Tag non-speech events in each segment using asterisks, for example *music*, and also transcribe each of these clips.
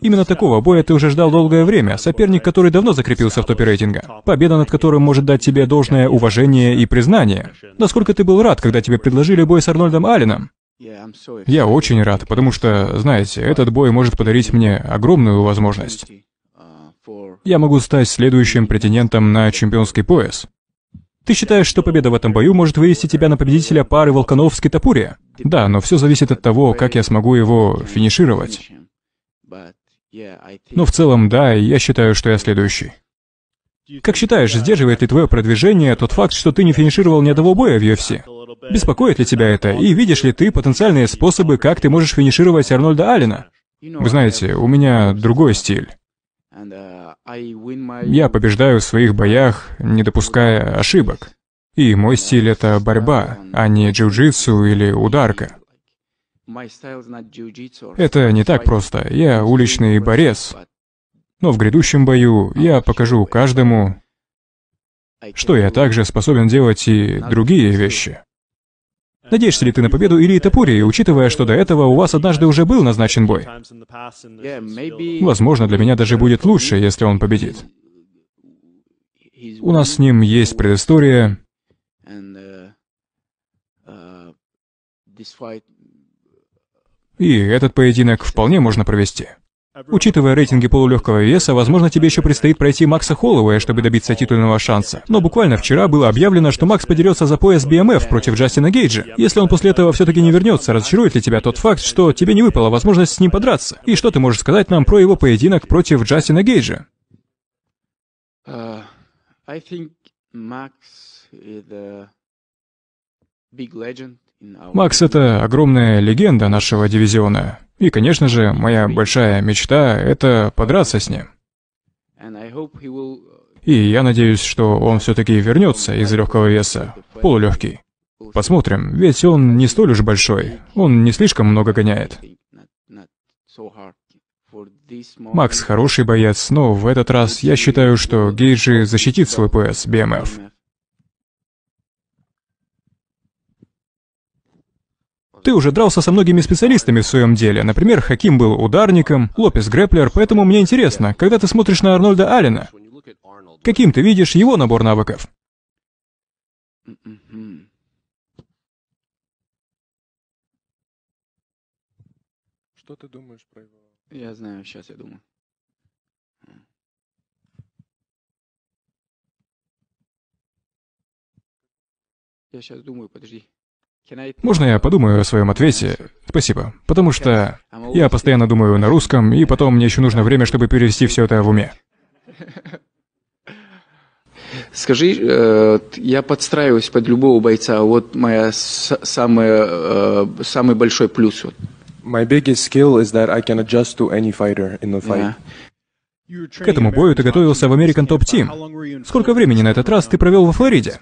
Именно такого боя ты уже ждал долгое время, соперник, который давно закрепился в топе рейтинга, победа над которым может дать тебе должное уважение и признание. Насколько ты был рад, когда тебе предложили бой с Арнольдом Алленом? Я очень рад, потому что, знаете, этот бой может подарить мне огромную возможность. Я могу стать следующим претендентом на чемпионский пояс. Ты считаешь, что победа в этом бою может вывести тебя на победителя пары Волконовский-Тапурия? Да, но все зависит от того, как я смогу его финишировать. Но ну, в целом, да, я считаю, что я следующий. Как считаешь, сдерживает ли твое продвижение тот факт, что ты не финишировал ни одного боя в UFC? Беспокоит ли тебя это? И видишь ли ты потенциальные способы, как ты можешь финишировать Арнольда Алина? Вы знаете, у меня другой стиль. Я побеждаю в своих боях, не допуская ошибок. И мой стиль — это борьба, а не джиу-джитсу или ударка. Это не так просто. Я уличный борец. Но в грядущем бою я покажу каждому, что я также способен делать и другие вещи. Надеешься ли ты на победу или Тапури, учитывая, что до этого у вас однажды уже был назначен бой? Возможно, для меня даже будет лучше, если он победит. У нас с ним есть предыстория. Uh, uh, и этот поединок вполне можно провести. Учитывая рейтинги полулегкого веса, возможно, тебе еще предстоит пройти Макса Холлоуэя, чтобы добиться титульного шанса. Но буквально вчера было объявлено, что Макс подерется за пояс BMF против Джастина Гейджа. Если он после этого все-таки не вернется, разочарует ли тебя тот факт, что тебе не выпала возможность с ним подраться? И что ты можешь сказать нам про его поединок против Джастина Гейджа? Uh, I think Max is a big legend. Макс — это огромная легенда нашего дивизиона. И, конечно же, моя большая мечта — это подраться с ним. И я надеюсь, что он все-таки вернется из легкого веса, полулегкий. Посмотрим, ведь он не столь уж большой, он не слишком много гоняет. Макс хороший боец, но в этот раз я считаю, что Гейджи защитит свой пояс БМФ. Ты уже дрался со многими специалистами в своем деле. Например, Хаким был ударником, Лопес грэплер, поэтому мне интересно, когда ты смотришь на Арнольда Аллена, каким ты видишь его набор навыков? Что ты думаешь про его? Я знаю, сейчас я думаю. Я сейчас думаю, подожди. Можно я подумаю о своем ответе? Спасибо. Потому что я постоянно думаю на русском, и потом мне еще нужно время, чтобы перевести все это в уме. *laughs* Скажи, э, я подстраиваюсь под любого бойца. А вот моя самая, э, самый большой плюс. My biggest skill is that I can adjust to any fighter in the fight. Yeah. К этому бою ты готовился в American Top Team. Сколько времени на этот раз ты провел во Флориде?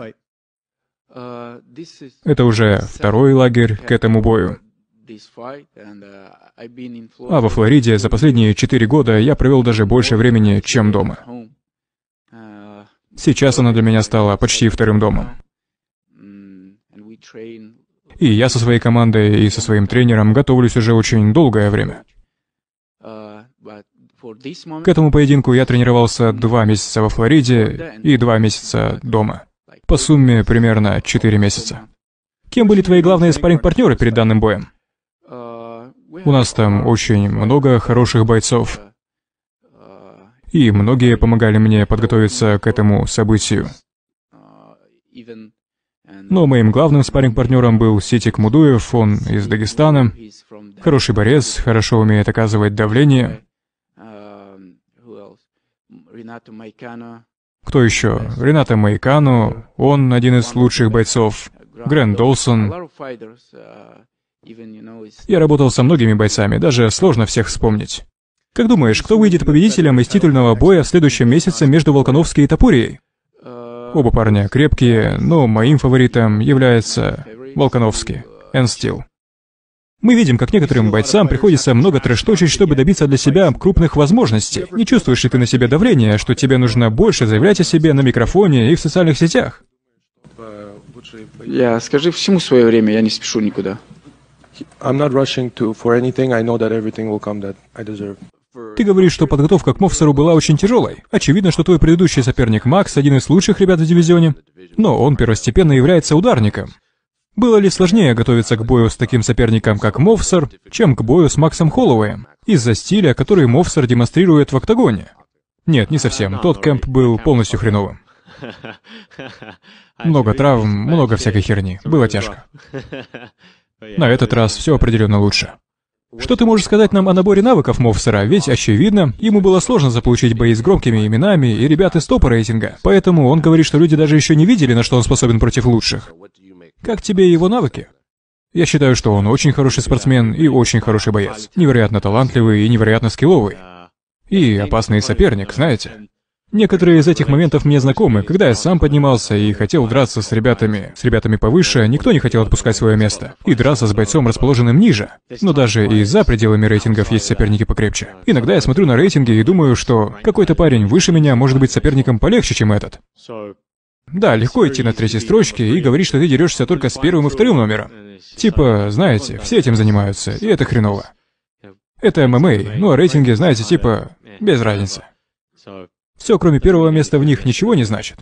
Это уже второй лагерь к этому бою. А во Флориде за последние четыре года я провел даже больше времени, чем дома. Сейчас она для меня стала почти вторым домом. И я со своей командой и со своим тренером готовлюсь уже очень долгое время. К этому поединку я тренировался два месяца во Флориде и два месяца дома по сумме примерно 4 месяца. Кем были твои главные спаринг партнеры перед данным боем? У нас там очень много хороших бойцов. И многие помогали мне подготовиться к этому событию. Но моим главным спаринг партнером был Ситик Мудуев, он из Дагестана. Хороший борец, хорошо умеет оказывать давление. Ренато Майкано, кто еще? Рената Майкану, он один из лучших бойцов. Грэнд Долсон. Я работал со многими бойцами, даже сложно всех вспомнить. Как думаешь, кто выйдет победителем из титульного боя в следующем месяце между Волконовской и Топурией? Оба парня крепкие, но моим фаворитом является Волконовский, Энстил. Мы видим, как некоторым бойцам приходится много трэшточить, чтобы добиться для себя крупных возможностей. Не чувствуешь ли ты на себе давление, что тебе нужно больше заявлять о себе на микрофоне и в социальных сетях? Я скажи всему свое время, я не спешу никуда. Ты говоришь, что подготовка к Мовсеру была очень тяжелой. Очевидно, что твой предыдущий соперник Макс один из лучших ребят в дивизионе, но он первостепенно является ударником. Было ли сложнее готовиться к бою с таким соперником, как Мовсер, чем к бою с Максом Холлоуэем, из-за стиля, который Мовсер демонстрирует в октагоне? Нет, не совсем. Тот кемп был полностью хреновым. *laughs* Много травм, много всякой херни. Было тяжко. На этот раз все определенно лучше. Что ты можешь сказать нам о наборе навыков Мовсера? Ведь, очевидно, ему было сложно заполучить бои с громкими именами и ребят из топа рейтинга. Поэтому он говорит, что люди даже еще не видели, на что он способен против лучших. Как тебе его навыки? Я считаю, что он очень хороший спортсмен и очень хороший боец. Невероятно талантливый и невероятно скилловый. И опасный соперник, знаете. Некоторые из этих моментов мне знакомы. Когда я сам поднимался и хотел драться с ребятами, с ребятами повыше, никто не хотел отпускать свое место. И драться с бойцом, расположенным ниже. Но даже и за пределами рейтингов есть соперники покрепче. Иногда я смотрю на рейтинги и думаю, что какой-то парень выше меня может быть соперником полегче, чем этот. Да, легко идти на третьей строчке и говорить, что ты дерешься только с первым и вторым номером. Типа, знаете, все этим занимаются, и это хреново. Это ММА, ну а рейтинги, знаете, типа, без разницы. Все, кроме первого места в них, ничего не значит.